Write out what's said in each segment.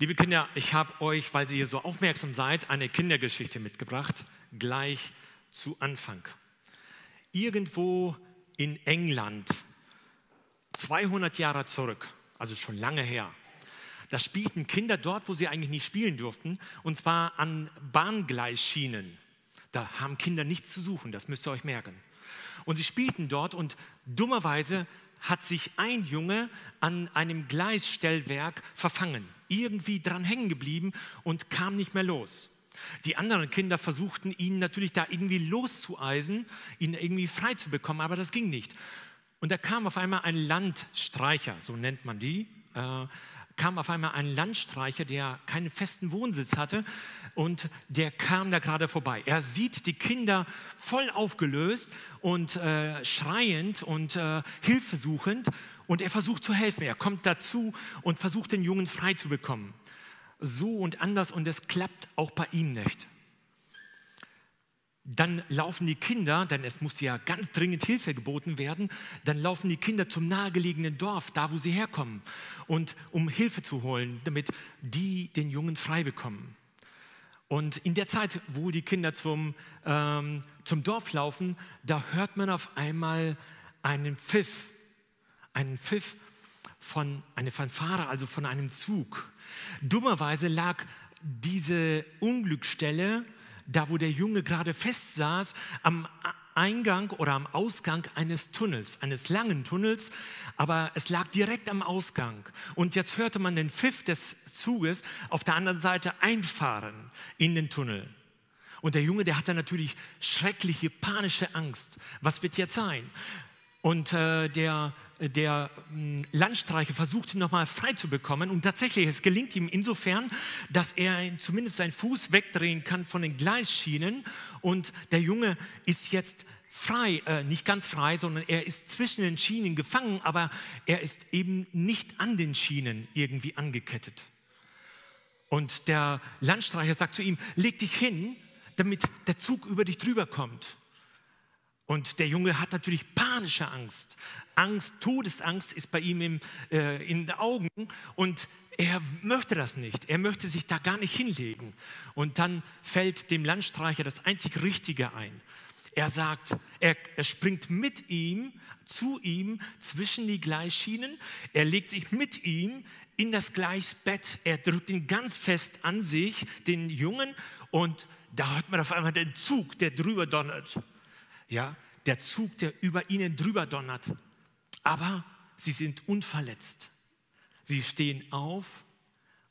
Liebe Kinder, ich habe euch, weil ihr so aufmerksam seid, eine Kindergeschichte mitgebracht, gleich zu Anfang. Irgendwo in England, 200 Jahre zurück, also schon lange her, da spielten Kinder dort, wo sie eigentlich nicht spielen durften, und zwar an Bahngleisschienen. Da haben Kinder nichts zu suchen, das müsst ihr euch merken. Und sie spielten dort und dummerweise hat sich ein Junge an einem Gleisstellwerk verfangen, irgendwie dran hängen geblieben und kam nicht mehr los. Die anderen Kinder versuchten ihn natürlich da irgendwie loszueisen, ihn irgendwie frei zu bekommen, aber das ging nicht. Und da kam auf einmal ein Landstreicher, so nennt man die, äh, kam auf einmal ein Landstreicher, der keinen festen Wohnsitz hatte und der kam da gerade vorbei. Er sieht die Kinder voll aufgelöst und äh, schreiend und äh, hilfesuchend und er versucht zu helfen. Er kommt dazu und versucht den Jungen frei zu bekommen. So und anders und es klappt auch bei ihm nicht. Dann laufen die Kinder, denn es muss ja ganz dringend Hilfe geboten werden, dann laufen die Kinder zum nahegelegenen Dorf, da wo sie herkommen, und um Hilfe zu holen, damit die den Jungen frei bekommen. Und in der Zeit, wo die Kinder zum, ähm, zum Dorf laufen, da hört man auf einmal einen Pfiff, einen Pfiff von einer Fanfare, also von einem Zug. Dummerweise lag diese Unglücksstelle da wo der Junge gerade festsaß, am Eingang oder am Ausgang eines Tunnels, eines langen Tunnels, aber es lag direkt am Ausgang. Und jetzt hörte man den Pfiff des Zuges auf der anderen Seite einfahren in den Tunnel. Und der Junge, der hatte natürlich schreckliche, panische Angst. Was wird jetzt sein? Und äh, der, äh, der mm, Landstreicher versucht ihn nochmal frei zu bekommen. Und tatsächlich, es gelingt ihm insofern, dass er zumindest seinen Fuß wegdrehen kann von den Gleisschienen. Und der Junge ist jetzt frei, äh, nicht ganz frei, sondern er ist zwischen den Schienen gefangen, aber er ist eben nicht an den Schienen irgendwie angekettet. Und der Landstreicher sagt zu ihm, leg dich hin, damit der Zug über dich drüber kommt. Und der Junge hat natürlich panische Angst. Angst, Todesangst ist bei ihm im, äh, in den Augen und er möchte das nicht. Er möchte sich da gar nicht hinlegen. Und dann fällt dem Landstreicher das einzig Richtige ein. Er sagt, er, er springt mit ihm, zu ihm, zwischen die Gleisschienen. Er legt sich mit ihm in das Gleisbett. Er drückt ihn ganz fest an sich, den Jungen. Und da hört man auf einmal den Zug, der drüber donnert ja, der Zug, der über ihnen drüber donnert. Aber sie sind unverletzt. Sie stehen auf,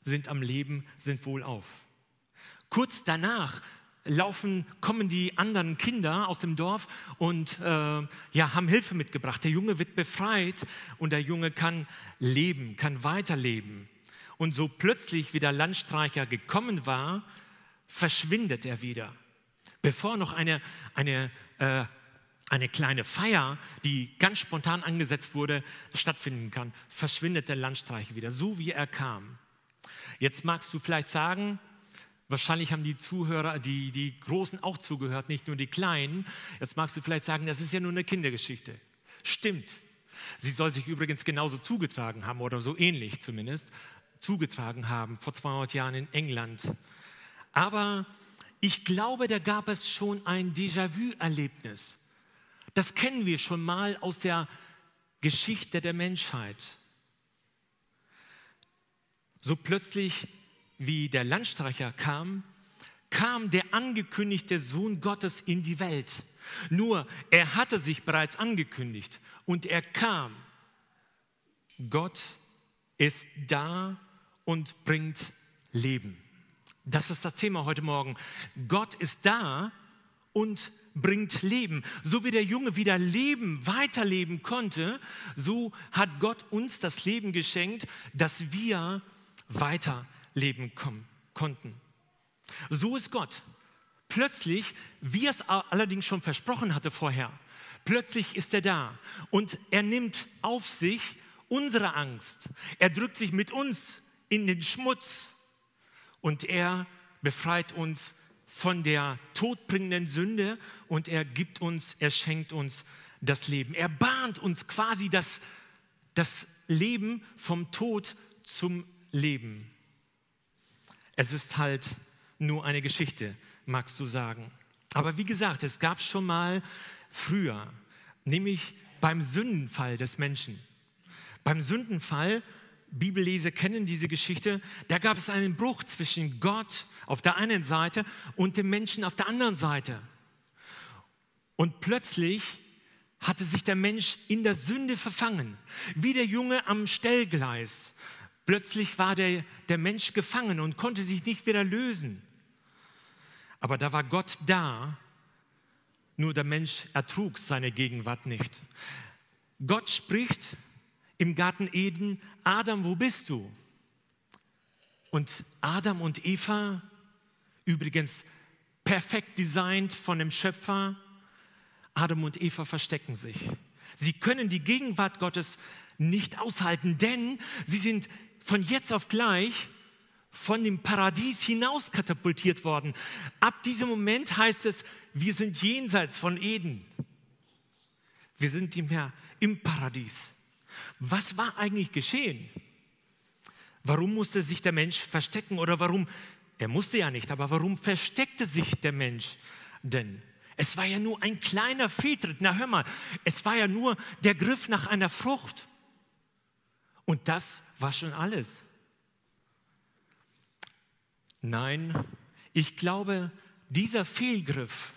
sind am Leben, sind wohlauf. Kurz danach laufen, kommen die anderen Kinder aus dem Dorf und äh, ja, haben Hilfe mitgebracht. Der Junge wird befreit und der Junge kann leben, kann weiterleben. Und so plötzlich, wie der Landstreicher gekommen war, verschwindet er wieder. Bevor noch eine, eine äh, eine kleine Feier, die ganz spontan angesetzt wurde, stattfinden kann, verschwindet der Landstreich wieder, so wie er kam. Jetzt magst du vielleicht sagen, wahrscheinlich haben die Zuhörer, die, die Großen auch zugehört, nicht nur die Kleinen. Jetzt magst du vielleicht sagen, das ist ja nur eine Kindergeschichte. Stimmt. Sie soll sich übrigens genauso zugetragen haben oder so ähnlich zumindest zugetragen haben vor 200 Jahren in England. Aber ich glaube, da gab es schon ein Déjà-vu-Erlebnis. Das kennen wir schon mal aus der Geschichte der Menschheit. So plötzlich, wie der Landstreicher kam, kam der angekündigte Sohn Gottes in die Welt. Nur, er hatte sich bereits angekündigt und er kam. Gott ist da und bringt Leben. Das ist das Thema heute Morgen. Gott ist da und bringt Leben. So wie der Junge wieder leben, weiterleben konnte, so hat Gott uns das Leben geschenkt, dass wir weiterleben konnten. So ist Gott. Plötzlich, wie er es allerdings schon versprochen hatte vorher, plötzlich ist er da und er nimmt auf sich unsere Angst. Er drückt sich mit uns in den Schmutz und er befreit uns von der todbringenden Sünde und er gibt uns, er schenkt uns das Leben. Er bahnt uns quasi das, das Leben vom Tod zum Leben. Es ist halt nur eine Geschichte, magst du sagen. Aber wie gesagt, es gab schon mal früher, nämlich beim Sündenfall des Menschen. Beim Sündenfall Bibelleser kennen diese Geschichte, da gab es einen Bruch zwischen Gott auf der einen Seite und dem Menschen auf der anderen Seite. Und plötzlich hatte sich der Mensch in der Sünde verfangen, wie der Junge am Stellgleis. Plötzlich war der, der Mensch gefangen und konnte sich nicht wieder lösen. Aber da war Gott da, nur der Mensch ertrug seine Gegenwart nicht. Gott spricht im Garten Eden, Adam, wo bist du? Und Adam und Eva, übrigens perfekt designt von dem Schöpfer, Adam und Eva verstecken sich. Sie können die Gegenwart Gottes nicht aushalten, denn sie sind von jetzt auf gleich von dem Paradies hinaus katapultiert worden. Ab diesem Moment heißt es, wir sind jenseits von Eden. Wir sind nicht mehr im Paradies. Was war eigentlich geschehen? Warum musste sich der Mensch verstecken oder warum, er musste ja nicht, aber warum versteckte sich der Mensch denn? Es war ja nur ein kleiner Fehltritt. Na hör mal, es war ja nur der Griff nach einer Frucht. Und das war schon alles. Nein, ich glaube, dieser Fehlgriff,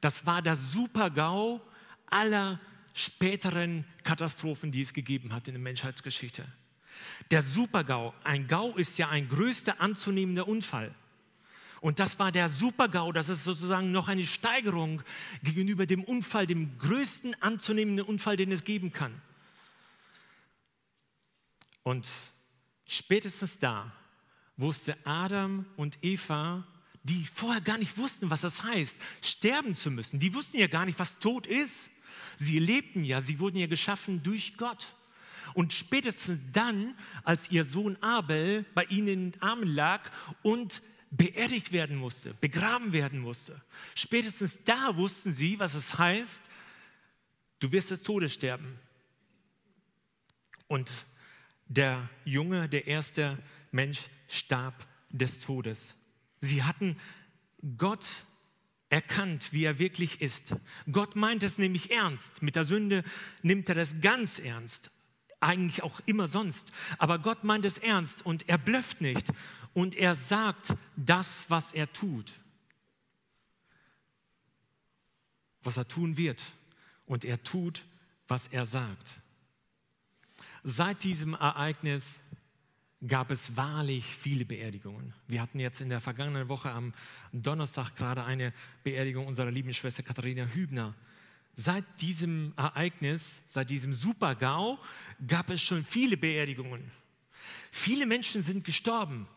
das war das Super-GAU aller späteren Katastrophen, die es gegeben hat in der Menschheitsgeschichte. Der Supergau, ein Gau ist ja ein größter anzunehmender Unfall. Und das war der Supergau, das ist sozusagen noch eine Steigerung gegenüber dem Unfall, dem größten anzunehmenden Unfall, den es geben kann. Und spätestens da wusste Adam und Eva, die vorher gar nicht wussten, was das heißt, sterben zu müssen. Die wussten ja gar nicht, was tot ist. Sie lebten ja, sie wurden ja geschaffen durch Gott. Und spätestens dann, als ihr Sohn Abel bei ihnen in den Armen lag und beerdigt werden musste, begraben werden musste, spätestens da wussten sie, was es heißt, du wirst des Todes sterben. Und der Junge, der erste Mensch, starb des Todes. Sie hatten Gott erkannt, wie er wirklich ist. Gott meint es nämlich ernst. Mit der Sünde nimmt er das ganz ernst. Eigentlich auch immer sonst. Aber Gott meint es ernst und er blöfft nicht. Und er sagt das, was er tut. Was er tun wird. Und er tut, was er sagt. Seit diesem Ereignis gab es wahrlich viele Beerdigungen. Wir hatten jetzt in der vergangenen Woche am Donnerstag gerade eine Beerdigung unserer lieben Schwester Katharina Hübner. Seit diesem Ereignis, seit diesem Super-GAU, gab es schon viele Beerdigungen. Viele Menschen sind gestorben.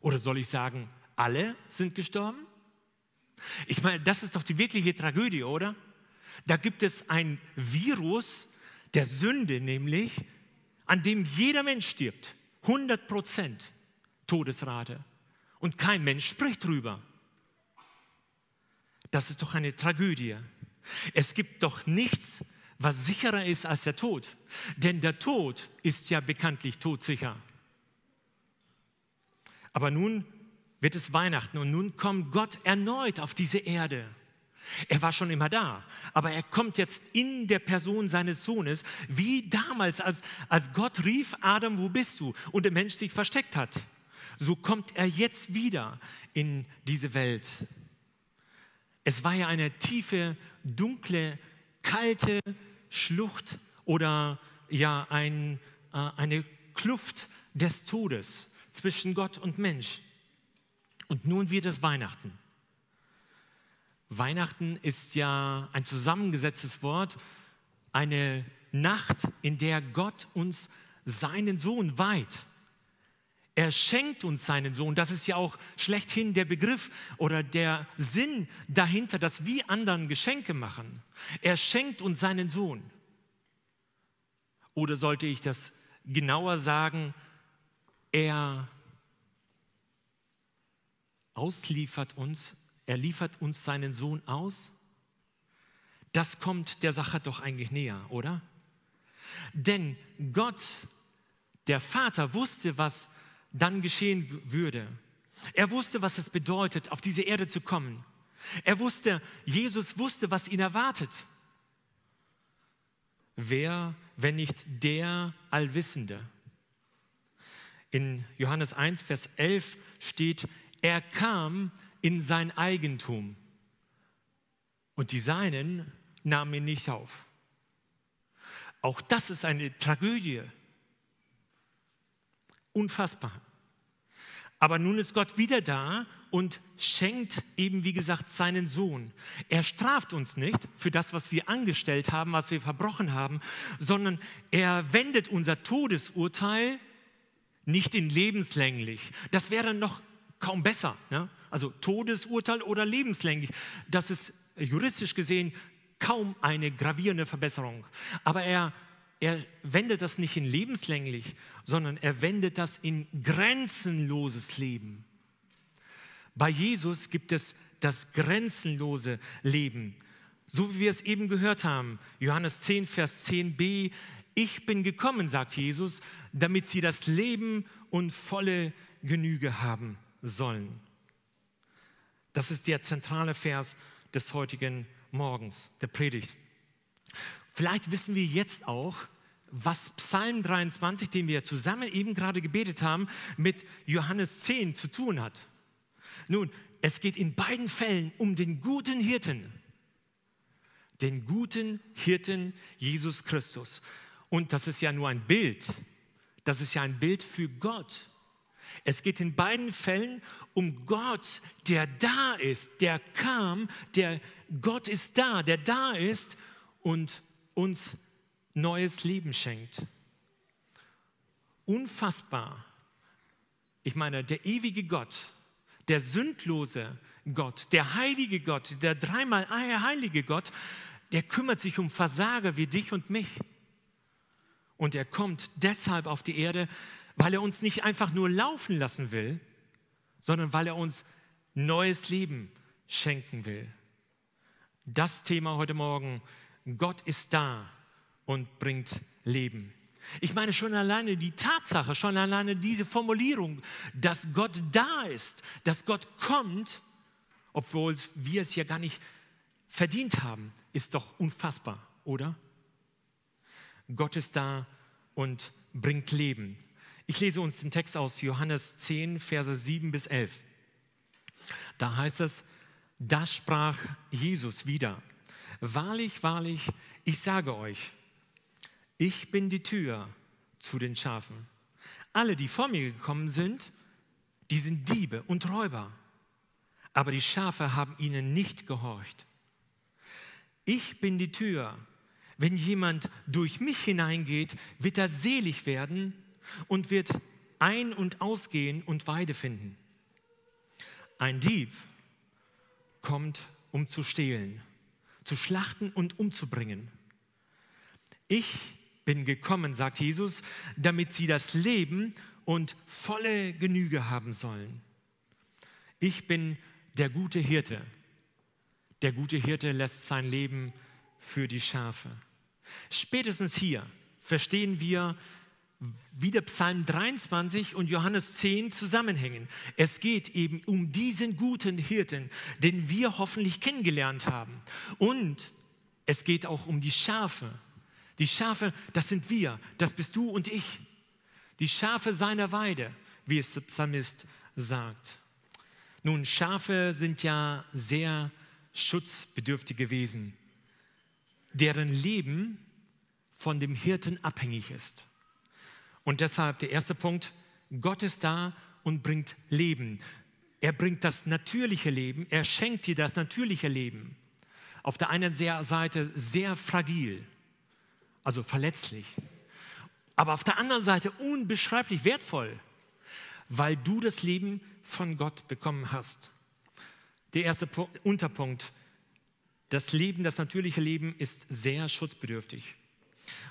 Oder soll ich sagen, alle sind gestorben? Ich meine, das ist doch die wirkliche Tragödie, oder? Da gibt es ein Virus der Sünde nämlich, an dem jeder Mensch stirbt. 100 Todesrate. Und kein Mensch spricht drüber. Das ist doch eine Tragödie. Es gibt doch nichts, was sicherer ist als der Tod. Denn der Tod ist ja bekanntlich todsicher. Aber nun wird es Weihnachten und nun kommt Gott erneut auf diese Erde. Er war schon immer da, aber er kommt jetzt in der Person seines Sohnes, wie damals, als, als Gott rief, Adam, wo bist du? Und der Mensch sich versteckt hat. So kommt er jetzt wieder in diese Welt. Es war ja eine tiefe, dunkle, kalte Schlucht oder ja ein, äh, eine Kluft des Todes zwischen Gott und Mensch. Und nun wird es Weihnachten. Weihnachten ist ja ein zusammengesetztes Wort, eine Nacht, in der Gott uns seinen Sohn weiht. Er schenkt uns seinen Sohn. Das ist ja auch schlechthin der Begriff oder der Sinn dahinter, dass wir anderen Geschenke machen. Er schenkt uns seinen Sohn. Oder sollte ich das genauer sagen, er ausliefert uns er liefert uns seinen Sohn aus. Das kommt der Sache doch eigentlich näher, oder? Denn Gott, der Vater, wusste, was dann geschehen würde. Er wusste, was es bedeutet, auf diese Erde zu kommen. Er wusste, Jesus wusste, was ihn erwartet. Wer, wenn nicht der Allwissende? In Johannes 1, Vers 11 steht, er kam, in sein Eigentum. Und die Seinen nahmen ihn nicht auf. Auch das ist eine Tragödie. Unfassbar. Aber nun ist Gott wieder da und schenkt eben, wie gesagt, seinen Sohn. Er straft uns nicht für das, was wir angestellt haben, was wir verbrochen haben, sondern er wendet unser Todesurteil nicht in lebenslänglich. Das wäre noch kaum besser. Ja? Also Todesurteil oder lebenslänglich. Das ist juristisch gesehen kaum eine gravierende Verbesserung. Aber er, er wendet das nicht in lebenslänglich, sondern er wendet das in grenzenloses Leben. Bei Jesus gibt es das grenzenlose Leben. So wie wir es eben gehört haben, Johannes 10, Vers 10b, ich bin gekommen, sagt Jesus, damit sie das Leben und volle Genüge haben sollen. Das ist der zentrale Vers des heutigen Morgens, der Predigt. Vielleicht wissen wir jetzt auch, was Psalm 23, den wir zusammen eben gerade gebetet haben, mit Johannes 10 zu tun hat. Nun, es geht in beiden Fällen um den guten Hirten, den guten Hirten Jesus Christus. Und das ist ja nur ein Bild, das ist ja ein Bild für Gott. Es geht in beiden Fällen um Gott, der da ist, der kam, der Gott ist da, der da ist und uns neues Leben schenkt. Unfassbar. Ich meine, der ewige Gott, der sündlose Gott, der heilige Gott, der dreimal heilige Gott, der kümmert sich um Versager wie dich und mich. Und er kommt deshalb auf die Erde, weil er uns nicht einfach nur laufen lassen will, sondern weil er uns neues Leben schenken will. Das Thema heute Morgen, Gott ist da und bringt Leben. Ich meine schon alleine die Tatsache, schon alleine diese Formulierung, dass Gott da ist, dass Gott kommt, obwohl wir es ja gar nicht verdient haben, ist doch unfassbar, oder? Gott ist da und bringt Leben. Ich lese uns den Text aus Johannes 10, Verse 7 bis 11. Da heißt es, da sprach Jesus wieder, wahrlich, wahrlich, ich sage euch, ich bin die Tür zu den Schafen. Alle, die vor mir gekommen sind, die sind Diebe und Räuber, aber die Schafe haben ihnen nicht gehorcht. Ich bin die Tür. Wenn jemand durch mich hineingeht, wird er selig werden und wird ein- und ausgehen und Weide finden. Ein Dieb kommt, um zu stehlen, zu schlachten und umzubringen. Ich bin gekommen, sagt Jesus, damit sie das Leben und volle Genüge haben sollen. Ich bin der gute Hirte. Der gute Hirte lässt sein Leben für die Schafe. Spätestens hier verstehen wir, wieder Psalm 23 und Johannes 10 zusammenhängen. Es geht eben um diesen guten Hirten, den wir hoffentlich kennengelernt haben. Und es geht auch um die Schafe. Die Schafe, das sind wir, das bist du und ich. Die Schafe seiner Weide, wie es der Psalmist sagt. Nun, Schafe sind ja sehr schutzbedürftige Wesen, deren Leben von dem Hirten abhängig ist. Und deshalb der erste Punkt, Gott ist da und bringt Leben. Er bringt das natürliche Leben, er schenkt dir das natürliche Leben. Auf der einen Seite sehr fragil, also verletzlich, aber auf der anderen Seite unbeschreiblich wertvoll, weil du das Leben von Gott bekommen hast. Der erste Unterpunkt, das Leben, das natürliche Leben ist sehr schutzbedürftig.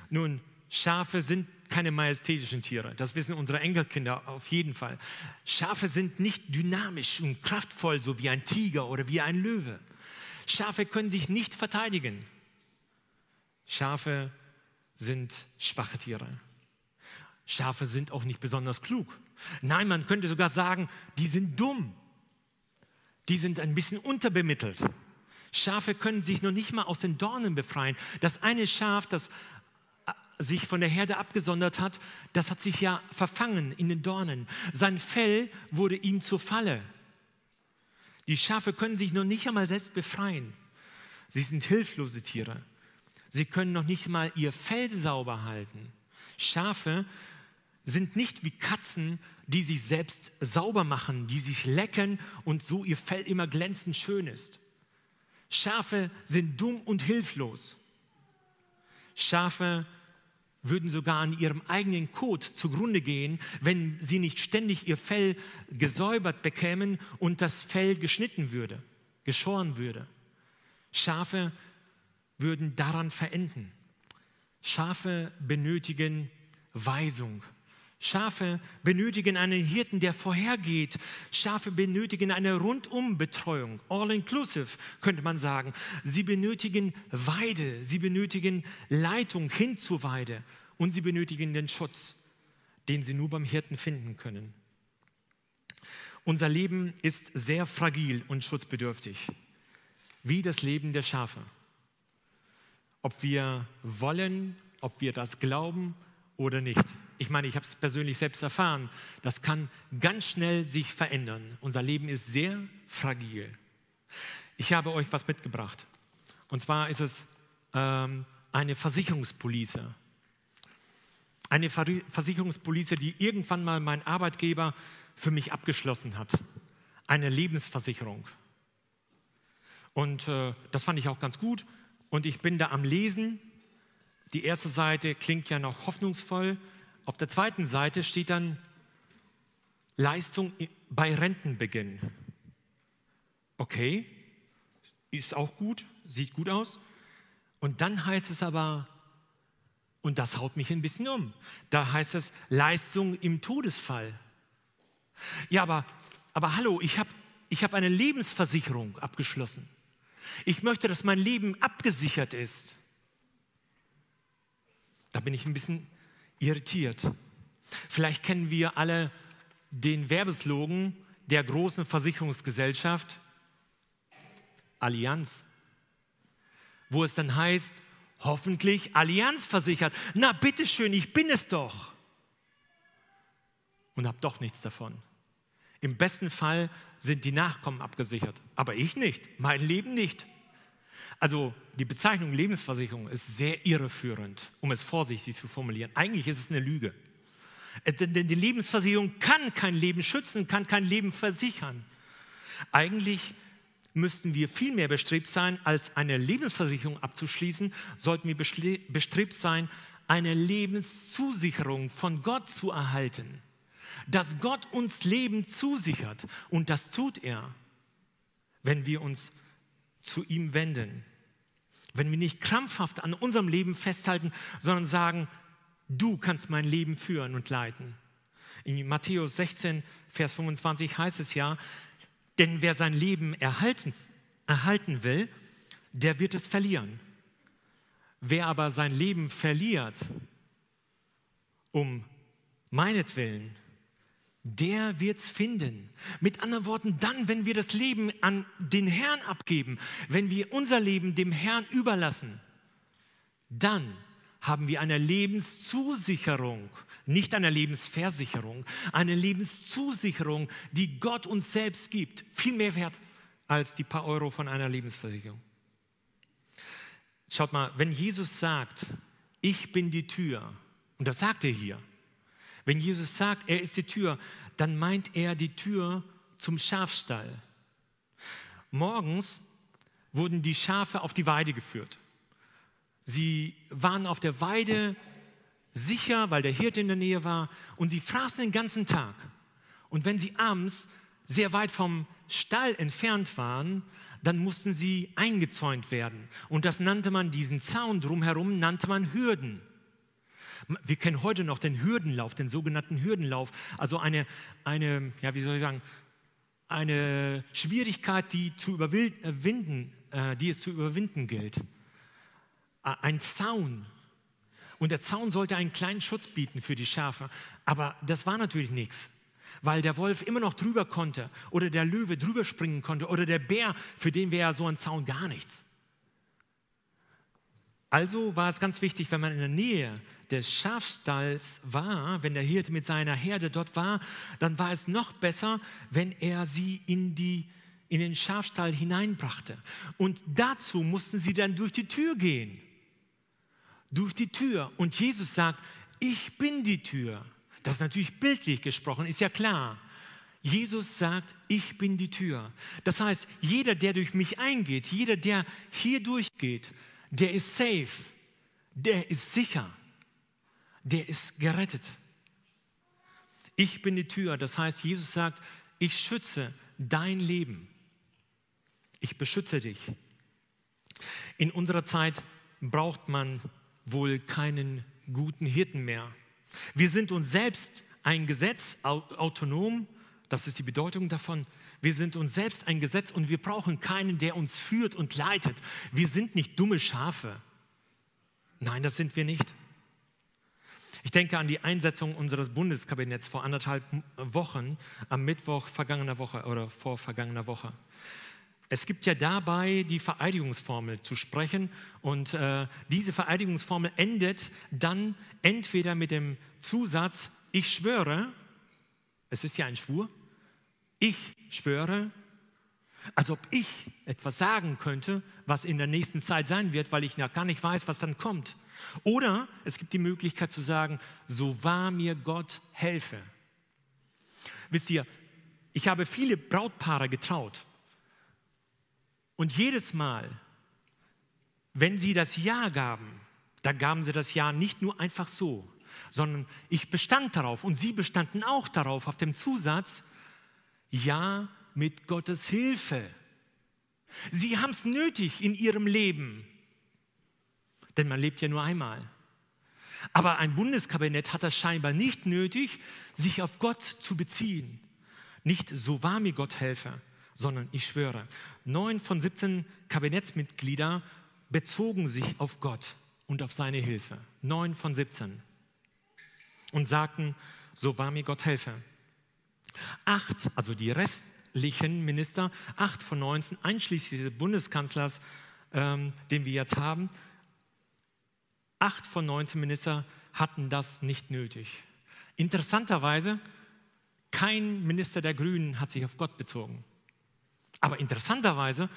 Nun, Schafe sind keine majestätischen Tiere. Das wissen unsere Enkelkinder auf jeden Fall. Schafe sind nicht dynamisch und kraftvoll, so wie ein Tiger oder wie ein Löwe. Schafe können sich nicht verteidigen. Schafe sind schwache Tiere. Schafe sind auch nicht besonders klug. Nein, man könnte sogar sagen, die sind dumm. Die sind ein bisschen unterbemittelt. Schafe können sich noch nicht mal aus den Dornen befreien. Das eine Schaf, das sich von der Herde abgesondert hat, das hat sich ja verfangen in den Dornen. Sein Fell wurde ihm zur Falle. Die Schafe können sich noch nicht einmal selbst befreien. Sie sind hilflose Tiere. Sie können noch nicht mal ihr Fell sauber halten. Schafe sind nicht wie Katzen, die sich selbst sauber machen, die sich lecken und so ihr Fell immer glänzend schön ist. Schafe sind dumm und hilflos. Schafe sind würden sogar an ihrem eigenen Kot zugrunde gehen, wenn sie nicht ständig ihr Fell gesäubert bekämen und das Fell geschnitten würde, geschoren würde. Schafe würden daran verenden. Schafe benötigen Weisung. Schafe benötigen einen Hirten, der vorhergeht. Schafe benötigen eine Rundumbetreuung, all inclusive könnte man sagen. Sie benötigen Weide, sie benötigen Leitung hin zur Weide und sie benötigen den Schutz, den sie nur beim Hirten finden können. Unser Leben ist sehr fragil und schutzbedürftig, wie das Leben der Schafe. Ob wir wollen, ob wir das glauben, oder nicht. Ich meine, ich habe es persönlich selbst erfahren. Das kann ganz schnell sich verändern. Unser Leben ist sehr fragil. Ich habe euch was mitgebracht. Und zwar ist es ähm, eine Versicherungspolice. Eine Ver Versicherungspolice, die irgendwann mal mein Arbeitgeber für mich abgeschlossen hat. Eine Lebensversicherung. Und äh, das fand ich auch ganz gut. Und ich bin da am Lesen die erste Seite klingt ja noch hoffnungsvoll. Auf der zweiten Seite steht dann Leistung bei Rentenbeginn. Okay, ist auch gut, sieht gut aus. Und dann heißt es aber, und das haut mich ein bisschen um, da heißt es Leistung im Todesfall. Ja, aber, aber hallo, ich habe ich hab eine Lebensversicherung abgeschlossen. Ich möchte, dass mein Leben abgesichert ist. Da bin ich ein bisschen irritiert. Vielleicht kennen wir alle den Werbeslogan der großen Versicherungsgesellschaft Allianz, wo es dann heißt, hoffentlich Allianz versichert. Na bitteschön, ich bin es doch. Und habe doch nichts davon. Im besten Fall sind die Nachkommen abgesichert, aber ich nicht, mein Leben nicht. Also die Bezeichnung Lebensversicherung ist sehr irreführend, um es vorsichtig zu formulieren. Eigentlich ist es eine Lüge. Äh, denn die Lebensversicherung kann kein Leben schützen, kann kein Leben versichern. Eigentlich müssten wir viel mehr bestrebt sein, als eine Lebensversicherung abzuschließen, sollten wir bestrebt sein, eine Lebenszusicherung von Gott zu erhalten. Dass Gott uns Leben zusichert und das tut er, wenn wir uns zu ihm wenden. Wenn wir nicht krampfhaft an unserem Leben festhalten, sondern sagen, du kannst mein Leben führen und leiten. In Matthäus 16, Vers 25 heißt es ja, denn wer sein Leben erhalten, erhalten will, der wird es verlieren. Wer aber sein Leben verliert, um meinetwillen, der wird's finden. Mit anderen Worten, dann, wenn wir das Leben an den Herrn abgeben, wenn wir unser Leben dem Herrn überlassen, dann haben wir eine Lebenszusicherung, nicht eine Lebensversicherung, eine Lebenszusicherung, die Gott uns selbst gibt, viel mehr wert als die paar Euro von einer Lebensversicherung. Schaut mal, wenn Jesus sagt, ich bin die Tür, und das sagt er hier, wenn Jesus sagt, er ist die Tür, dann meint er die Tür zum Schafstall. Morgens wurden die Schafe auf die Weide geführt. Sie waren auf der Weide sicher, weil der Hirte in der Nähe war, und sie fraßen den ganzen Tag. Und wenn sie abends sehr weit vom Stall entfernt waren, dann mussten sie eingezäunt werden. Und das nannte man diesen Zaun drumherum, nannte man Hürden. Wir kennen heute noch den Hürdenlauf, den sogenannten Hürdenlauf. Also eine, eine ja, wie soll ich sagen, eine Schwierigkeit, die, zu überwinden, äh, äh, die es zu überwinden gilt. Ein Zaun. Und der Zaun sollte einen kleinen Schutz bieten für die Schafe. Aber das war natürlich nichts weil der Wolf immer noch drüber konnte oder der Löwe drüber springen konnte oder der Bär, für den wäre ja so ein Zaun gar nichts. Also war es ganz wichtig, wenn man in der Nähe des Schafstalls war, wenn der Hirte mit seiner Herde dort war, dann war es noch besser, wenn er sie in, die, in den Schafstall hineinbrachte. Und dazu mussten sie dann durch die Tür gehen. Durch die Tür. Und Jesus sagt, ich bin die Tür. Das ist natürlich bildlich gesprochen, ist ja klar. Jesus sagt, ich bin die Tür. Das heißt, jeder, der durch mich eingeht, jeder, der hier durchgeht, der ist safe, der ist sicher, der ist gerettet. Ich bin die Tür, das heißt, Jesus sagt, ich schütze dein Leben. Ich beschütze dich. In unserer Zeit braucht man wohl keinen guten Hirten mehr. Wir sind uns selbst ein Gesetz, autonom, das ist die Bedeutung davon, wir sind uns selbst ein Gesetz und wir brauchen keinen, der uns führt und leitet. Wir sind nicht dumme Schafe. Nein, das sind wir nicht. Ich denke an die Einsetzung unseres Bundeskabinetts vor anderthalb Wochen, am Mittwoch vergangener Woche oder vor vergangener Woche. Es gibt ja dabei die Vereidigungsformel zu sprechen und äh, diese Vereidigungsformel endet dann entweder mit dem Zusatz, ich schwöre, es ist ja ein Schwur, ich schwöre, als ob ich etwas sagen könnte, was in der nächsten Zeit sein wird, weil ich ja gar nicht weiß, was dann kommt. Oder es gibt die Möglichkeit zu sagen, so wahr mir Gott helfe. Wisst ihr, ich habe viele Brautpaare getraut. Und jedes Mal, wenn sie das Ja gaben, da gaben sie das Ja nicht nur einfach so, sondern ich bestand darauf und sie bestanden auch darauf, auf dem Zusatz, ja, mit Gottes Hilfe. Sie haben es nötig in ihrem Leben, denn man lebt ja nur einmal. Aber ein Bundeskabinett hat das scheinbar nicht nötig, sich auf Gott zu beziehen. Nicht so wahr mir Gott helfe, sondern ich schwöre. Neun von 17 Kabinettsmitglieder bezogen sich auf Gott und auf seine Hilfe. Neun von 17. Und sagten, so wahr mir Gott helfe. Acht, also die restlichen Minister, acht von 19, einschließlich des Bundeskanzlers, ähm, den wir jetzt haben, acht von 19 Minister hatten das nicht nötig. Interessanterweise, kein Minister der Grünen hat sich auf Gott bezogen. Aber interessanterweise,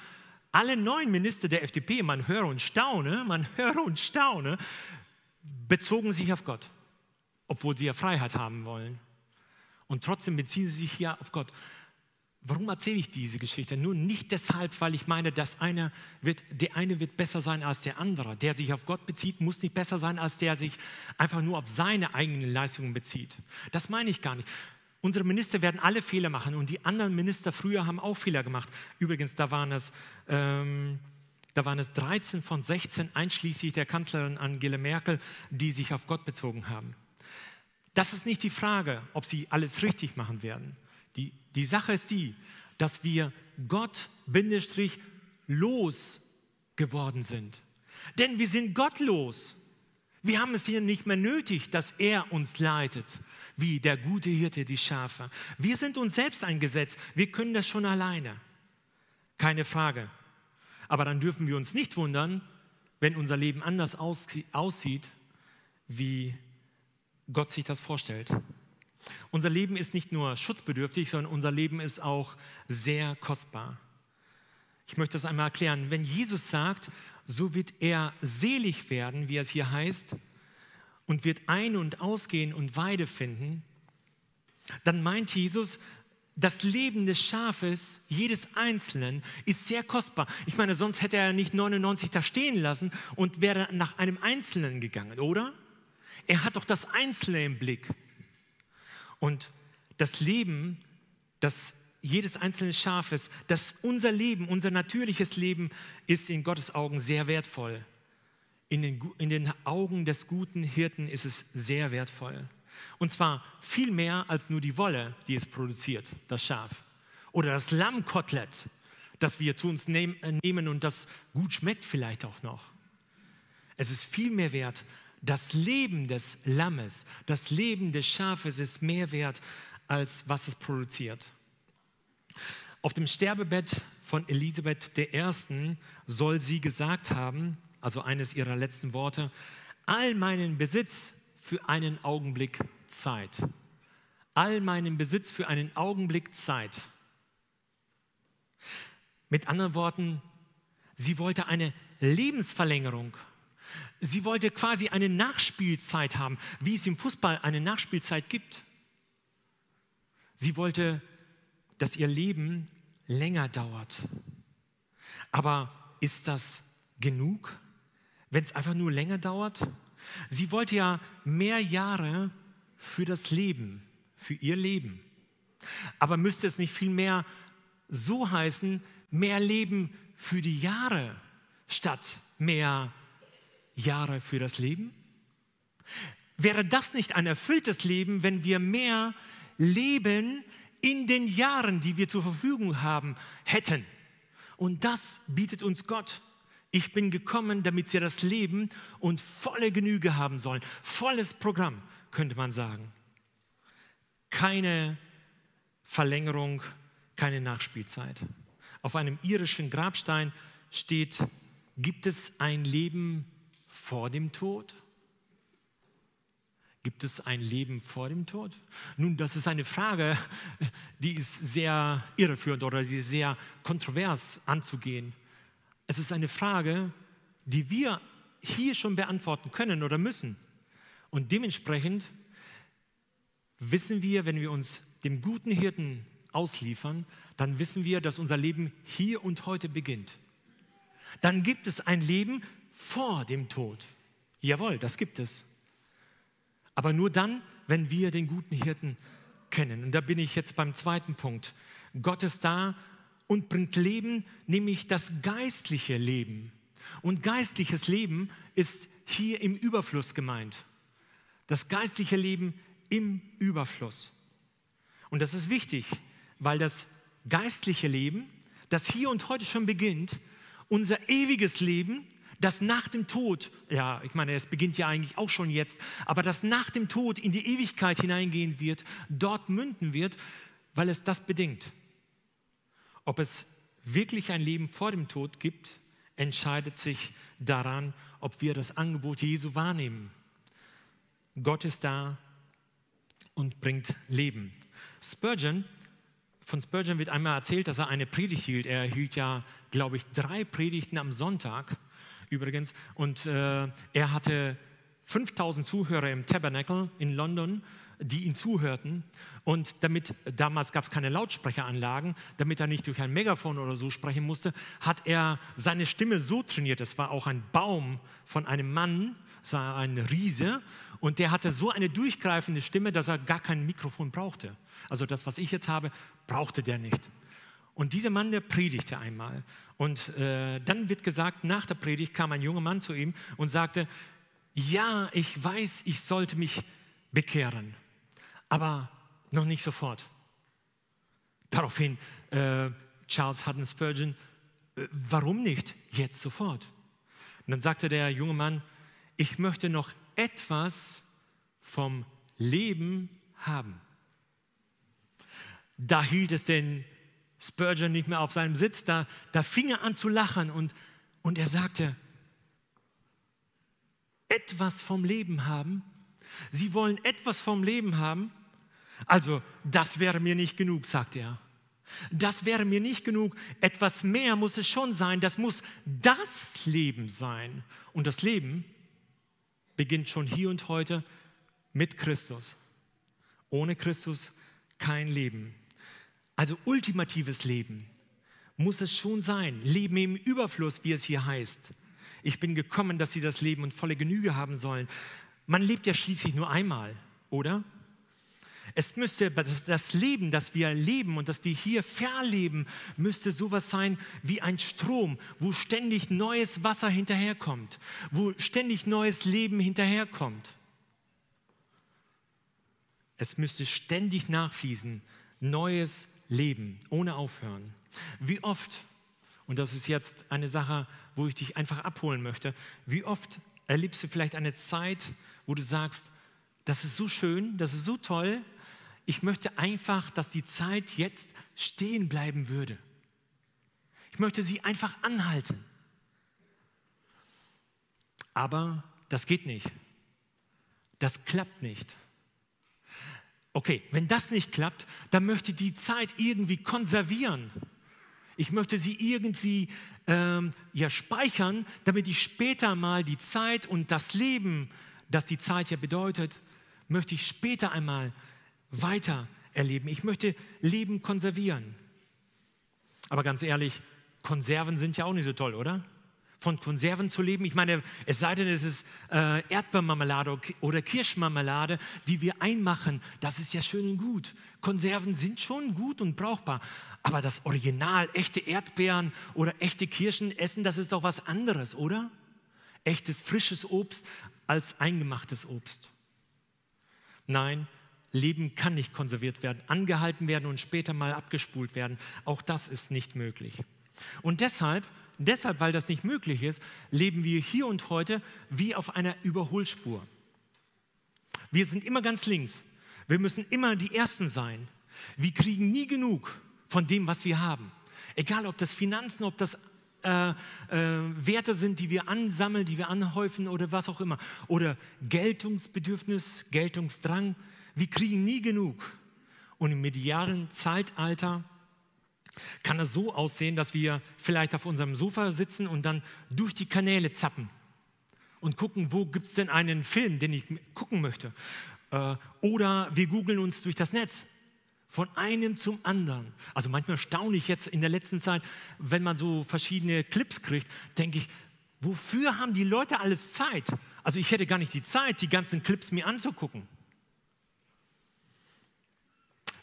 alle neun Minister der FDP, man höre und staune, man höre und staune, bezogen sich auf Gott, obwohl sie ja Freiheit haben wollen. Und trotzdem beziehen sie sich hier auf Gott. Warum erzähle ich diese Geschichte? Nur nicht deshalb, weil ich meine, dass einer wird, der eine wird besser sein als der andere. Der sich auf Gott bezieht, muss nicht besser sein, als der sich einfach nur auf seine eigenen Leistungen bezieht. Das meine ich gar nicht. Unsere Minister werden alle Fehler machen und die anderen Minister früher haben auch Fehler gemacht. Übrigens, da waren es, ähm, da waren es 13 von 16, einschließlich der Kanzlerin Angela Merkel, die sich auf Gott bezogen haben. Das ist nicht die Frage, ob sie alles richtig machen werden. Die, die Sache ist die, dass wir Gott Bindestrich los geworden sind. Denn wir sind gottlos. Wir haben es hier nicht mehr nötig, dass er uns leitet, wie der gute Hirte die Schafe. Wir sind uns selbst ein Gesetz. Wir können das schon alleine. Keine Frage. Aber dann dürfen wir uns nicht wundern, wenn unser Leben anders aussieht, wie Gott sich das vorstellt. Unser Leben ist nicht nur schutzbedürftig, sondern unser Leben ist auch sehr kostbar. Ich möchte das einmal erklären. Wenn Jesus sagt, so wird er selig werden, wie es hier heißt, und wird ein- und ausgehen und Weide finden, dann meint Jesus, das Leben des Schafes, jedes Einzelnen, ist sehr kostbar. Ich meine, sonst hätte er nicht 99 da stehen lassen und wäre nach einem Einzelnen gegangen, oder? Er hat doch das Einzelne im Blick. Und das Leben, das jedes einzelne Schafes, das unser Leben, unser natürliches Leben ist in Gottes Augen sehr wertvoll. In den, in den Augen des guten Hirten ist es sehr wertvoll. Und zwar viel mehr als nur die Wolle, die es produziert, das Schaf. Oder das Lammkotelett, das wir zu uns äh, nehmen und das gut schmeckt vielleicht auch noch. Es ist viel mehr wert das Leben des Lammes, das Leben des Schafes ist mehr wert, als was es produziert. Auf dem Sterbebett von Elisabeth I. soll sie gesagt haben, also eines ihrer letzten Worte, all meinen Besitz für einen Augenblick Zeit. All meinen Besitz für einen Augenblick Zeit. Mit anderen Worten, sie wollte eine Lebensverlängerung Sie wollte quasi eine Nachspielzeit haben, wie es im Fußball eine Nachspielzeit gibt. Sie wollte, dass ihr Leben länger dauert. Aber ist das genug, wenn es einfach nur länger dauert? Sie wollte ja mehr Jahre für das Leben, für ihr Leben. Aber müsste es nicht vielmehr so heißen, mehr Leben für die Jahre statt mehr Jahre? Jahre für das Leben? Wäre das nicht ein erfülltes Leben, wenn wir mehr Leben in den Jahren, die wir zur Verfügung haben, hätten? Und das bietet uns Gott. Ich bin gekommen, damit sie das Leben und volle Genüge haben sollen. Volles Programm, könnte man sagen. Keine Verlängerung, keine Nachspielzeit. Auf einem irischen Grabstein steht, gibt es ein Leben vor dem Tod? Gibt es ein Leben vor dem Tod? Nun, das ist eine Frage, die ist sehr irreführend oder die sehr kontrovers anzugehen. Es ist eine Frage, die wir hier schon beantworten können oder müssen. Und dementsprechend wissen wir, wenn wir uns dem guten Hirten ausliefern, dann wissen wir, dass unser Leben hier und heute beginnt. Dann gibt es ein Leben vor dem Tod. Jawohl, das gibt es. Aber nur dann, wenn wir den guten Hirten kennen. Und da bin ich jetzt beim zweiten Punkt. Gott ist da und bringt Leben, nämlich das geistliche Leben. Und geistliches Leben ist hier im Überfluss gemeint. Das geistliche Leben im Überfluss. Und das ist wichtig, weil das geistliche Leben, das hier und heute schon beginnt, unser ewiges Leben dass nach dem Tod, ja, ich meine, es beginnt ja eigentlich auch schon jetzt, aber dass nach dem Tod in die Ewigkeit hineingehen wird, dort münden wird, weil es das bedingt. Ob es wirklich ein Leben vor dem Tod gibt, entscheidet sich daran, ob wir das Angebot Jesu wahrnehmen. Gott ist da und bringt Leben. Spurgeon, von Spurgeon wird einmal erzählt, dass er eine Predigt hielt. Er hielt ja, glaube ich, drei Predigten am Sonntag übrigens. Und äh, er hatte 5000 Zuhörer im Tabernacle in London, die ihm zuhörten. Und damit, damals gab es keine Lautsprecheranlagen, damit er nicht durch ein Megafon oder so sprechen musste, hat er seine Stimme so trainiert. Es war auch ein Baum von einem Mann, es war ein Riese. Und der hatte so eine durchgreifende Stimme, dass er gar kein Mikrofon brauchte. Also das, was ich jetzt habe, brauchte der nicht. Und dieser Mann, der predigte einmal. Und äh, dann wird gesagt, nach der Predigt kam ein junger Mann zu ihm und sagte, ja, ich weiß, ich sollte mich bekehren, aber noch nicht sofort. Daraufhin äh, Charles Haddon Spurgeon, äh, warum nicht jetzt sofort? Und dann sagte der junge Mann, ich möchte noch etwas vom Leben haben. Da hielt es den Spurgeon nicht mehr auf seinem Sitz, da, da fing er an zu lachen und, und er sagte, etwas vom Leben haben. Sie wollen etwas vom Leben haben. Also, das wäre mir nicht genug, sagte er. Das wäre mir nicht genug. Etwas mehr muss es schon sein. Das muss das Leben sein. Und das Leben beginnt schon hier und heute mit Christus. Ohne Christus kein Leben. Also ultimatives Leben muss es schon sein. Leben im Überfluss, wie es hier heißt. Ich bin gekommen, dass sie das Leben und volle Genüge haben sollen. Man lebt ja schließlich nur einmal, oder? Es müsste das Leben, das wir leben und das wir hier verleben, müsste sowas sein wie ein Strom, wo ständig neues Wasser hinterherkommt, wo ständig neues Leben hinterherkommt. Es müsste ständig nachfließen, neues leben, ohne aufhören. Wie oft, und das ist jetzt eine Sache, wo ich dich einfach abholen möchte, wie oft erlebst du vielleicht eine Zeit, wo du sagst, das ist so schön, das ist so toll, ich möchte einfach, dass die Zeit jetzt stehen bleiben würde. Ich möchte sie einfach anhalten. Aber das geht nicht. Das klappt nicht okay, wenn das nicht klappt, dann möchte ich die Zeit irgendwie konservieren. Ich möchte sie irgendwie ähm, ja, speichern, damit ich später mal die Zeit und das Leben, das die Zeit ja bedeutet, möchte ich später einmal weiter erleben. Ich möchte Leben konservieren. Aber ganz ehrlich, Konserven sind ja auch nicht so toll, oder? von Konserven zu leben. Ich meine, es sei denn, es ist äh, Erdbeermarmelade oder Kirschmarmelade, die wir einmachen. Das ist ja schön und gut. Konserven sind schon gut und brauchbar. Aber das Original, echte Erdbeeren oder echte Kirschen essen, das ist doch was anderes, oder? Echtes frisches Obst als eingemachtes Obst. Nein, Leben kann nicht konserviert werden, angehalten werden und später mal abgespult werden. Auch das ist nicht möglich. Und deshalb deshalb, weil das nicht möglich ist, leben wir hier und heute wie auf einer Überholspur. Wir sind immer ganz links. Wir müssen immer die Ersten sein. Wir kriegen nie genug von dem, was wir haben. Egal, ob das Finanzen, ob das äh, äh, Werte sind, die wir ansammeln, die wir anhäufen oder was auch immer. Oder Geltungsbedürfnis, Geltungsdrang. Wir kriegen nie genug. Und im medialen Zeitalter kann es so aussehen, dass wir vielleicht auf unserem Sofa sitzen und dann durch die Kanäle zappen und gucken, wo gibt es denn einen Film, den ich gucken möchte. Äh, oder wir googeln uns durch das Netz. Von einem zum anderen. Also manchmal staune ich jetzt in der letzten Zeit, wenn man so verschiedene Clips kriegt, denke ich, wofür haben die Leute alles Zeit? Also ich hätte gar nicht die Zeit, die ganzen Clips mir anzugucken.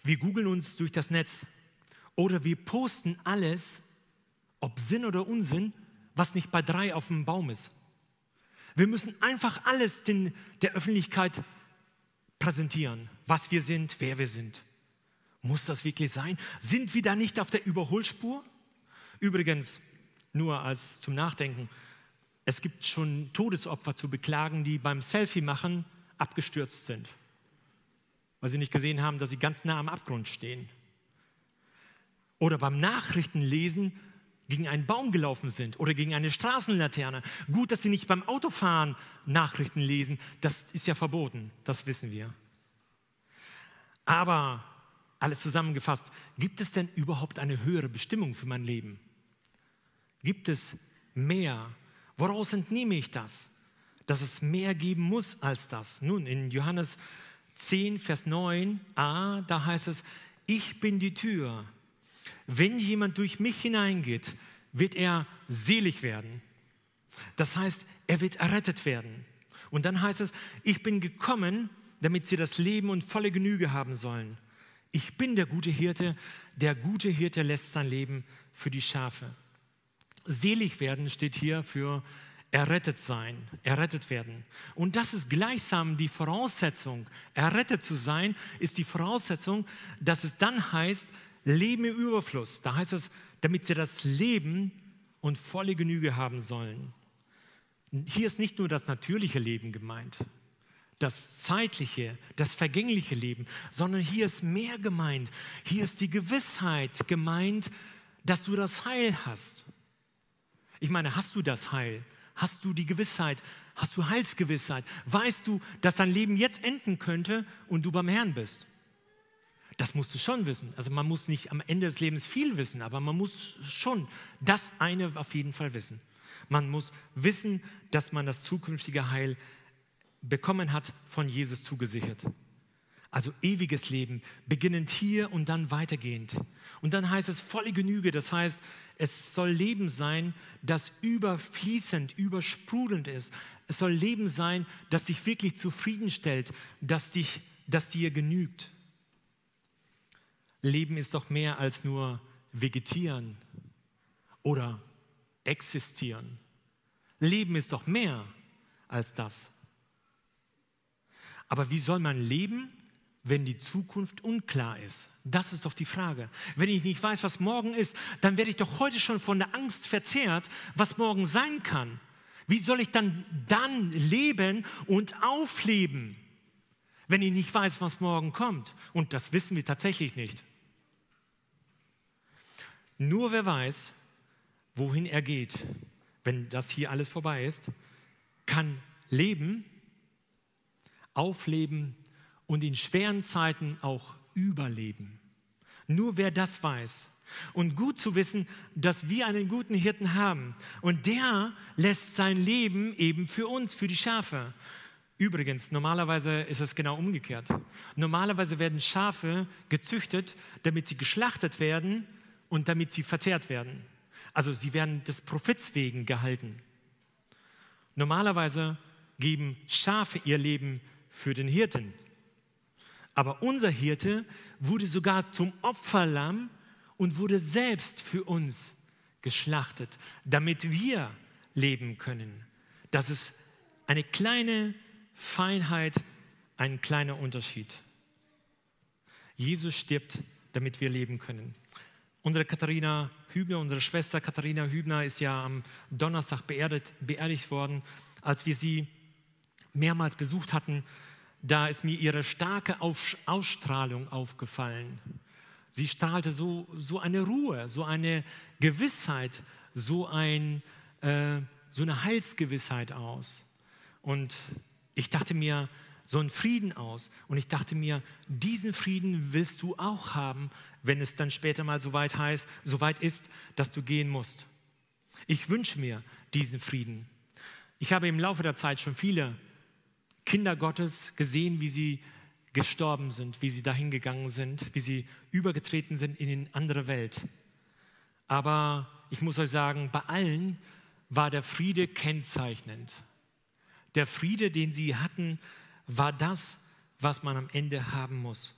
Wir googeln uns durch das Netz oder wir posten alles, ob Sinn oder Unsinn, was nicht bei drei auf dem Baum ist. Wir müssen einfach alles den, der Öffentlichkeit präsentieren, was wir sind, wer wir sind. Muss das wirklich sein? Sind wir da nicht auf der Überholspur? Übrigens, nur als zum Nachdenken, es gibt schon Todesopfer zu beklagen, die beim Selfie machen abgestürzt sind, weil sie nicht gesehen haben, dass sie ganz nah am Abgrund stehen oder beim Nachrichtenlesen gegen einen Baum gelaufen sind oder gegen eine Straßenlaterne. Gut, dass sie nicht beim Autofahren Nachrichten lesen, das ist ja verboten, das wissen wir. Aber alles zusammengefasst, gibt es denn überhaupt eine höhere Bestimmung für mein Leben? Gibt es mehr? Woraus entnehme ich das? Dass es mehr geben muss als das. Nun, in Johannes 10, Vers 9a, da heißt es, ich bin die Tür wenn jemand durch mich hineingeht, wird er selig werden. Das heißt, er wird errettet werden. Und dann heißt es, ich bin gekommen, damit sie das Leben und volle Genüge haben sollen. Ich bin der gute Hirte, der gute Hirte lässt sein Leben für die Schafe. Selig werden steht hier für errettet sein, errettet werden. Und das ist gleichsam die Voraussetzung. Errettet zu sein ist die Voraussetzung, dass es dann heißt, Leben im Überfluss, da heißt es, damit sie das Leben und volle Genüge haben sollen. Hier ist nicht nur das natürliche Leben gemeint, das zeitliche, das vergängliche Leben, sondern hier ist mehr gemeint. Hier ist die Gewissheit gemeint, dass du das Heil hast. Ich meine, hast du das Heil? Hast du die Gewissheit? Hast du Heilsgewissheit? Weißt du, dass dein Leben jetzt enden könnte und du beim Herrn bist? Das musst du schon wissen. Also man muss nicht am Ende des Lebens viel wissen, aber man muss schon das eine auf jeden Fall wissen. Man muss wissen, dass man das zukünftige Heil bekommen hat, von Jesus zugesichert. Also ewiges Leben, beginnend hier und dann weitergehend. Und dann heißt es volle Genüge, das heißt, es soll Leben sein, das überfließend, übersprudelnd ist. Es soll Leben sein, das dich wirklich zufriedenstellt, das, dich, das dir genügt. Leben ist doch mehr als nur vegetieren oder existieren. Leben ist doch mehr als das. Aber wie soll man leben, wenn die Zukunft unklar ist? Das ist doch die Frage. Wenn ich nicht weiß, was morgen ist, dann werde ich doch heute schon von der Angst verzehrt, was morgen sein kann. Wie soll ich dann dann leben und aufleben, wenn ich nicht weiß, was morgen kommt? Und das wissen wir tatsächlich nicht. Nur wer weiß, wohin er geht, wenn das hier alles vorbei ist, kann leben, aufleben und in schweren Zeiten auch überleben. Nur wer das weiß. Und gut zu wissen, dass wir einen guten Hirten haben. Und der lässt sein Leben eben für uns, für die Schafe. Übrigens, normalerweise ist es genau umgekehrt. Normalerweise werden Schafe gezüchtet, damit sie geschlachtet werden und damit sie verzehrt werden. Also sie werden des Profits wegen gehalten. Normalerweise geben Schafe ihr Leben für den Hirten. Aber unser Hirte wurde sogar zum Opferlamm und wurde selbst für uns geschlachtet, damit wir leben können. Das ist eine kleine Feinheit, ein kleiner Unterschied. Jesus stirbt, damit wir leben können. Unsere Katharina Hübner, unsere Schwester Katharina Hübner ist ja am Donnerstag beerdigt, beerdigt worden. Als wir sie mehrmals besucht hatten, da ist mir ihre starke Ausstrahlung aufgefallen. Sie strahlte so, so eine Ruhe, so eine Gewissheit, so, ein, äh, so eine Heilsgewissheit aus. Und ich dachte mir, so einen Frieden aus. Und ich dachte mir, diesen Frieden willst du auch haben, wenn es dann später mal so weit heißt, so weit ist, dass du gehen musst. Ich wünsche mir diesen Frieden. Ich habe im Laufe der Zeit schon viele Kinder Gottes gesehen, wie sie gestorben sind, wie sie dahingegangen sind, wie sie übergetreten sind in eine andere Welt. Aber ich muss euch sagen, bei allen war der Friede kennzeichnend. Der Friede, den sie hatten, war das, was man am Ende haben muss.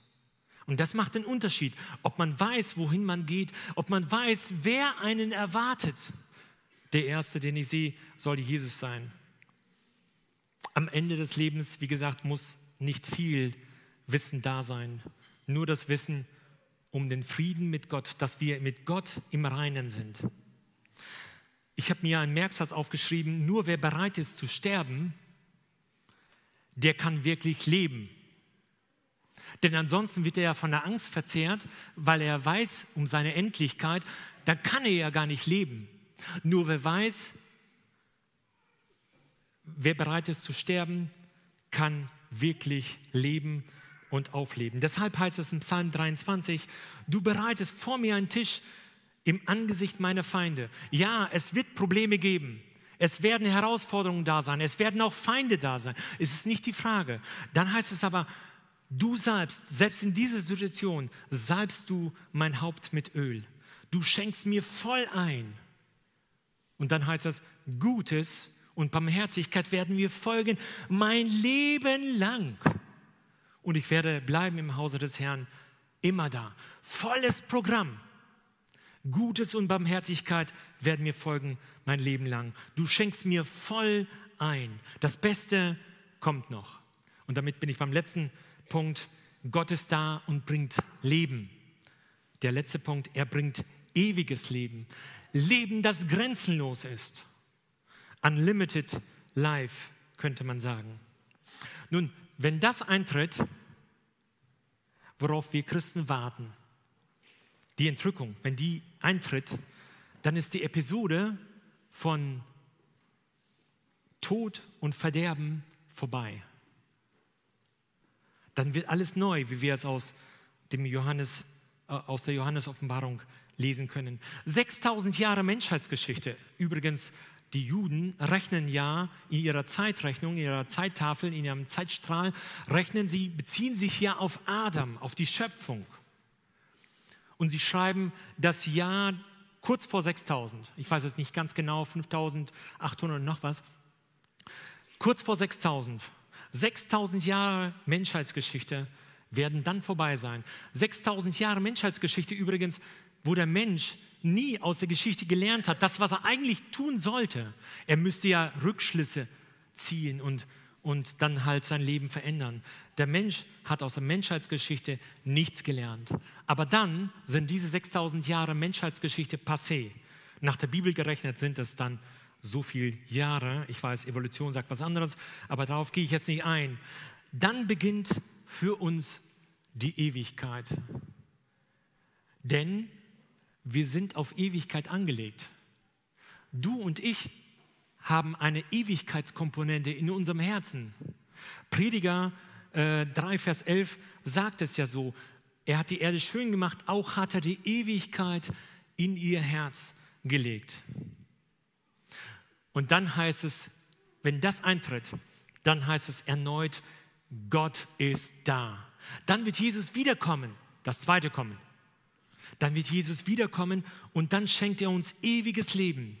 Und das macht den Unterschied, ob man weiß, wohin man geht, ob man weiß, wer einen erwartet. Der Erste, den ich sehe, soll Jesus sein. Am Ende des Lebens, wie gesagt, muss nicht viel Wissen da sein, nur das Wissen um den Frieden mit Gott, dass wir mit Gott im Reinen sind. Ich habe mir einen Merksatz aufgeschrieben, nur wer bereit ist zu sterben, der kann wirklich leben. Denn ansonsten wird er ja von der Angst verzehrt, weil er weiß um seine Endlichkeit, dann kann er ja gar nicht leben. Nur wer weiß, wer bereit ist zu sterben, kann wirklich leben und aufleben. Deshalb heißt es im Psalm 23, du bereitest vor mir einen Tisch im Angesicht meiner Feinde. Ja, es wird Probleme geben. Es werden Herausforderungen da sein. Es werden auch Feinde da sein. Es ist nicht die Frage. Dann heißt es aber, du salbst, selbst in dieser Situation, salbst du mein Haupt mit Öl. Du schenkst mir voll ein. Und dann heißt das, Gutes und Barmherzigkeit werden mir folgen mein Leben lang. Und ich werde bleiben im Hause des Herrn immer da. Volles Programm. Gutes und Barmherzigkeit werden mir folgen mein Leben lang. Du schenkst mir voll ein. Das Beste kommt noch. Und damit bin ich beim letzten Punkt. Gott ist da und bringt Leben. Der letzte Punkt, er bringt ewiges Leben. Leben, das grenzenlos ist. Unlimited Life, könnte man sagen. Nun, wenn das eintritt, worauf wir Christen warten, die Entrückung, wenn die eintritt, dann ist die Episode von Tod und Verderben vorbei. Dann wird alles neu, wie wir es aus, dem Johannes, äh, aus der Johannes-Offenbarung lesen können. 6000 Jahre Menschheitsgeschichte. Übrigens, die Juden rechnen ja in ihrer Zeitrechnung, in ihrer Zeittafel, in ihrem Zeitstrahl, rechnen sie, beziehen sich ja auf Adam, auf die Schöpfung und sie schreiben das Jahr kurz vor 6000. Ich weiß es nicht ganz genau, 5800 und noch was. Kurz vor 6000. 6000 Jahre Menschheitsgeschichte werden dann vorbei sein. 6000 Jahre Menschheitsgeschichte übrigens, wo der Mensch nie aus der Geschichte gelernt hat, das, was er eigentlich tun sollte. Er müsste ja Rückschlüsse ziehen und, und dann halt sein Leben verändern. Der Mensch hat aus der Menschheitsgeschichte nichts gelernt. Aber dann sind diese 6000 Jahre Menschheitsgeschichte passé. Nach der Bibel gerechnet sind es dann so viele Jahre. Ich weiß, Evolution sagt was anderes, aber darauf gehe ich jetzt nicht ein. Dann beginnt für uns die Ewigkeit. Denn wir sind auf Ewigkeit angelegt. Du und ich haben eine Ewigkeitskomponente in unserem Herzen. Prediger 3, äh, Vers 11 sagt es ja so, er hat die Erde schön gemacht, auch hat er die Ewigkeit in ihr Herz gelegt. Und dann heißt es, wenn das eintritt, dann heißt es erneut, Gott ist da. Dann wird Jesus wiederkommen, das zweite Kommen. Dann wird Jesus wiederkommen und dann schenkt er uns ewiges Leben.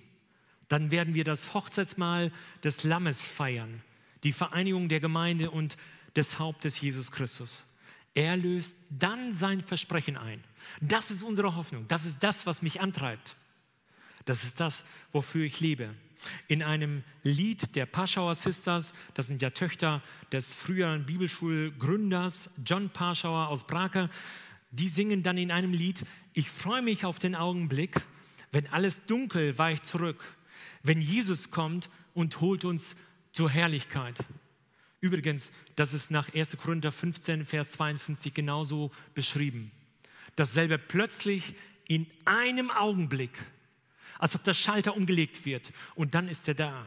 Dann werden wir das Hochzeitsmahl des Lammes feiern, die Vereinigung der Gemeinde und des Hauptes Jesus Christus. Er löst dann sein Versprechen ein. Das ist unsere Hoffnung. Das ist das, was mich antreibt. Das ist das, wofür ich lebe. In einem Lied der Paschauer Sisters, das sind ja Töchter des früheren Bibelschulgründers John Paschauer aus Brake, die singen dann in einem Lied, ich freue mich auf den Augenblick, wenn alles dunkel weicht zurück, wenn Jesus kommt und holt uns zur Herrlichkeit. Übrigens, das ist nach 1. Korinther 15, Vers 52 genauso beschrieben. Dasselbe plötzlich in einem Augenblick, als ob der Schalter umgelegt wird und dann ist er da.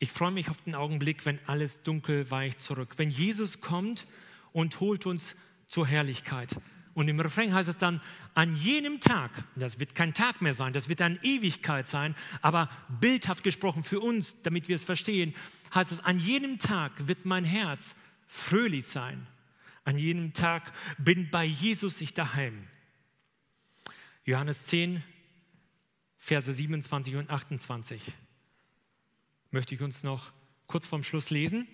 Ich freue mich auf den Augenblick, wenn alles dunkel weicht zurück, wenn Jesus kommt und holt uns zur Herrlichkeit. Und im Refrain heißt es dann, an jenem Tag, das wird kein Tag mehr sein, das wird eine Ewigkeit sein, aber bildhaft gesprochen für uns, damit wir es verstehen, heißt es, an jenem Tag wird mein Herz fröhlich sein. An jenem Tag bin bei Jesus ich daheim. Johannes 10, Verse 27 und 28 möchte ich uns noch kurz vorm Schluss lesen.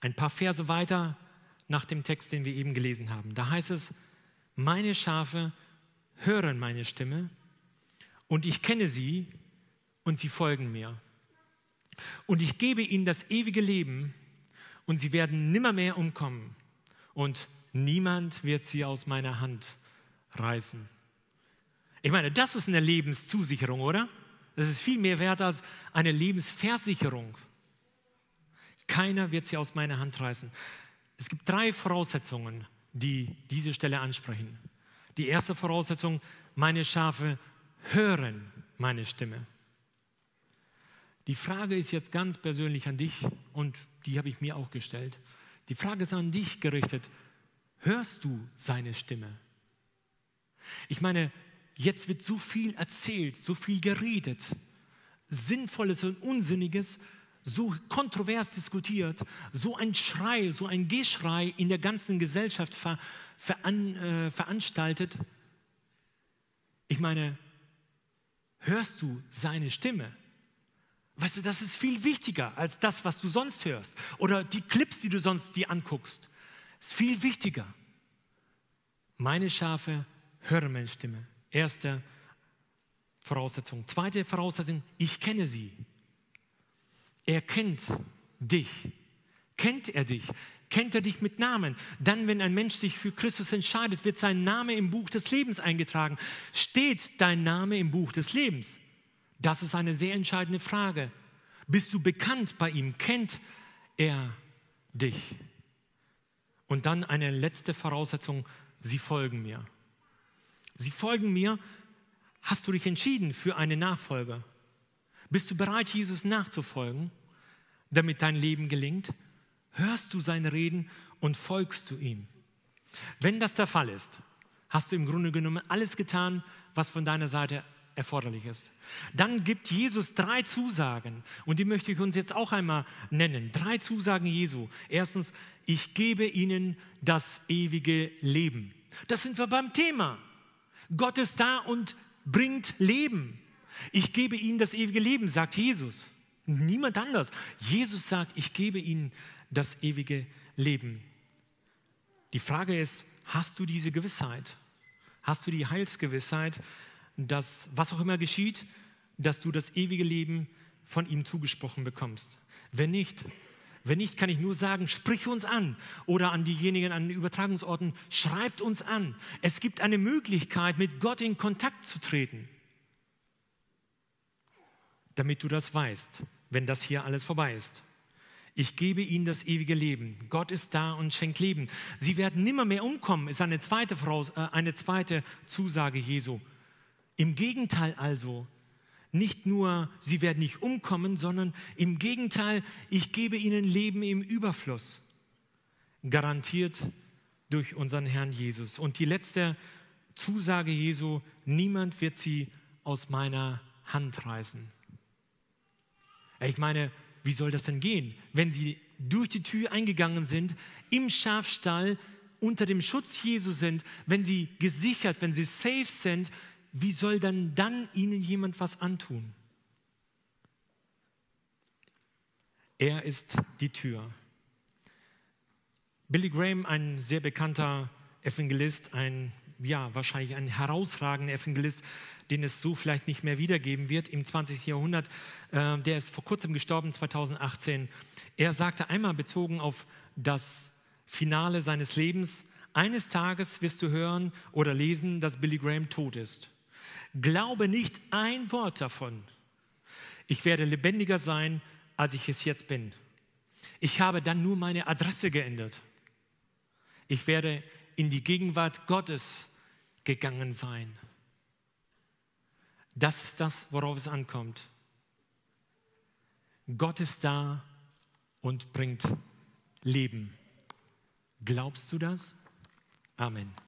Ein paar Verse weiter nach dem Text, den wir eben gelesen haben. Da heißt es, meine Schafe hören meine Stimme und ich kenne sie und sie folgen mir. Und ich gebe ihnen das ewige Leben und sie werden nimmermehr umkommen und niemand wird sie aus meiner Hand reißen. Ich meine, das ist eine Lebenszusicherung, oder? Das ist viel mehr wert als eine Lebensversicherung. Keiner wird sie aus meiner Hand reißen. Es gibt drei Voraussetzungen, die diese Stelle ansprechen. Die erste Voraussetzung, meine Schafe hören meine Stimme. Die Frage ist jetzt ganz persönlich an dich und die habe ich mir auch gestellt. Die Frage ist an dich gerichtet. Hörst du seine Stimme? Ich meine, jetzt wird so viel erzählt, so viel geredet, Sinnvolles und Unsinniges, so kontrovers diskutiert, so ein Schrei, so ein Geschrei in der ganzen Gesellschaft ver, veran, äh, veranstaltet. Ich meine, hörst du seine Stimme? Weißt du, das ist viel wichtiger als das, was du sonst hörst oder die Clips, die du sonst dir anguckst. Ist viel wichtiger. Meine Schafe hören meine Stimme. Erste Voraussetzung. Zweite Voraussetzung, ich kenne sie. Er kennt dich. Kennt er dich? Kennt er dich mit Namen? Dann, wenn ein Mensch sich für Christus entscheidet, wird sein Name im Buch des Lebens eingetragen. Steht dein Name im Buch des Lebens? Das ist eine sehr entscheidende Frage. Bist du bekannt bei ihm? Kennt er dich? Und dann eine letzte Voraussetzung, sie folgen mir. Sie folgen mir. Hast du dich entschieden für eine Nachfolger? Bist du bereit, Jesus nachzufolgen, damit dein Leben gelingt? Hörst du seine Reden und folgst du ihm? Wenn das der Fall ist, hast du im Grunde genommen alles getan, was von deiner Seite erforderlich ist. Dann gibt Jesus drei Zusagen und die möchte ich uns jetzt auch einmal nennen. Drei Zusagen Jesu. Erstens, ich gebe ihnen das ewige Leben. Das sind wir beim Thema. Gott ist da und bringt Leben. Ich gebe ihnen das ewige Leben, sagt Jesus. Niemand anders. Jesus sagt, ich gebe ihnen das ewige Leben. Die Frage ist, hast du diese Gewissheit? Hast du die Heilsgewissheit, dass was auch immer geschieht, dass du das ewige Leben von ihm zugesprochen bekommst? Wenn nicht, wenn nicht, kann ich nur sagen, sprich uns an oder an diejenigen an den Übertragungsorten, schreibt uns an. Es gibt eine Möglichkeit, mit Gott in Kontakt zu treten damit du das weißt, wenn das hier alles vorbei ist. Ich gebe ihnen das ewige Leben. Gott ist da und schenkt Leben. Sie werden nimmermehr umkommen, ist eine zweite, Voraus äh, eine zweite Zusage Jesu. Im Gegenteil also, nicht nur, sie werden nicht umkommen, sondern im Gegenteil, ich gebe ihnen Leben im Überfluss. Garantiert durch unseren Herrn Jesus. Und die letzte Zusage Jesu, niemand wird sie aus meiner Hand reißen. Ich meine, wie soll das denn gehen, wenn sie durch die Tür eingegangen sind, im Schafstall, unter dem Schutz Jesu sind, wenn sie gesichert, wenn sie safe sind, wie soll dann dann ihnen jemand was antun? Er ist die Tür. Billy Graham, ein sehr bekannter Evangelist, ein ja, wahrscheinlich ein herausragender Evangelist, den es so vielleicht nicht mehr wiedergeben wird im 20. Jahrhundert. Äh, der ist vor kurzem gestorben, 2018. Er sagte einmal bezogen auf das Finale seines Lebens, eines Tages wirst du hören oder lesen, dass Billy Graham tot ist. Glaube nicht ein Wort davon. Ich werde lebendiger sein, als ich es jetzt bin. Ich habe dann nur meine Adresse geändert. Ich werde in die Gegenwart Gottes gegangen sein. Das ist das, worauf es ankommt. Gott ist da und bringt Leben. Glaubst du das? Amen.